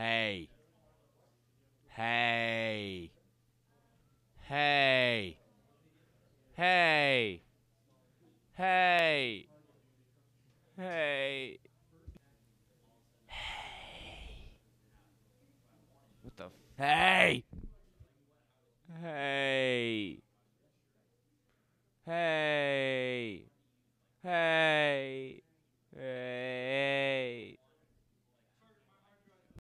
Hey. Hey. Hey. Hey. Hey. Hey. Hey. What the f- Hey. Hey. Hey. Hey.